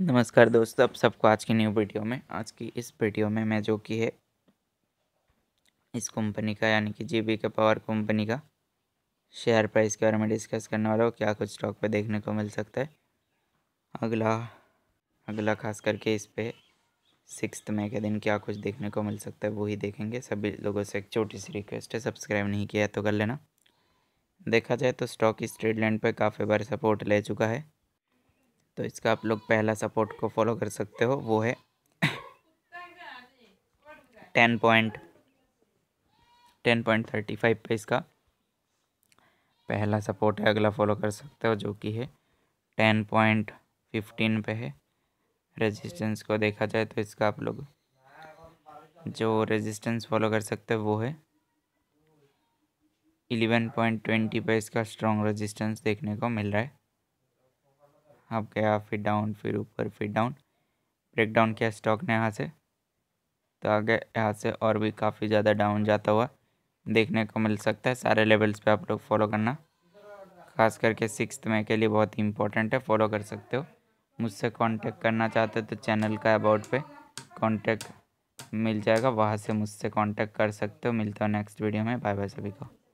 नमस्कार दोस्तों आप सबको आज की न्यू वीडियो में आज की इस वीडियो में मैं जो कि है इस कंपनी का यानी कि G V K power company का शेयर प्राइस के बारे में डिस्कस करने वाला हूँ क्या कुछ स्टॉक पे देखने को मिल सकता है अगला अगला खास करके इस पर सिक्स मई के दिन क्या कुछ देखने को मिल सकता है वो ही देखेंगे सभी लोगों से एक छोटी सी रिक्वेस्ट है सब्सक्राइब नहीं किया तो कर लेना देखा जाए तो स्टॉक इस ट्रेड लाइन पर काफ़ी बार सपोर्ट ले चुका है तो इसका आप लोग पहला सपोर्ट को फॉलो कर सकते हो वो है ten point ten point thirty five पे इसका पहला सपोर्ट है अगला फॉलो कर सकते हो जो कि है टेन पॉइंट फिफ्टीन पे है रेजिस्टेंस को देखा जाए तो इसका आप लोग जो रेजिस्टेंस फॉलो कर सकते हो वो है इलेवन पॉइंट ट्वेंटी पे इसका स्ट्रॉन्ग रेजिस्टेंस देखने को मिल रहा है अब गया फिर डाउन फिर ऊपर फिर डाउन ब्रेक डाउन किया स्टॉक ने यहाँ से तो आगे यहाँ से और भी काफ़ी ज़्यादा डाउन जाता हुआ देखने को मिल सकता है सारे लेवल्स पे आप लोग फॉलो करना खास करके सिक्स में के लिए बहुत ही इंपॉर्टेंट है फॉलो कर सकते हो मुझसे कांटेक्ट करना चाहते हो तो चैनल का अबाउट पे कांटेक्ट मिल जाएगा वहाँ से मुझसे कांटेक्ट कर सकते हो मिलते हो नेक्स्ट वीडियो में बाय बाय सभी को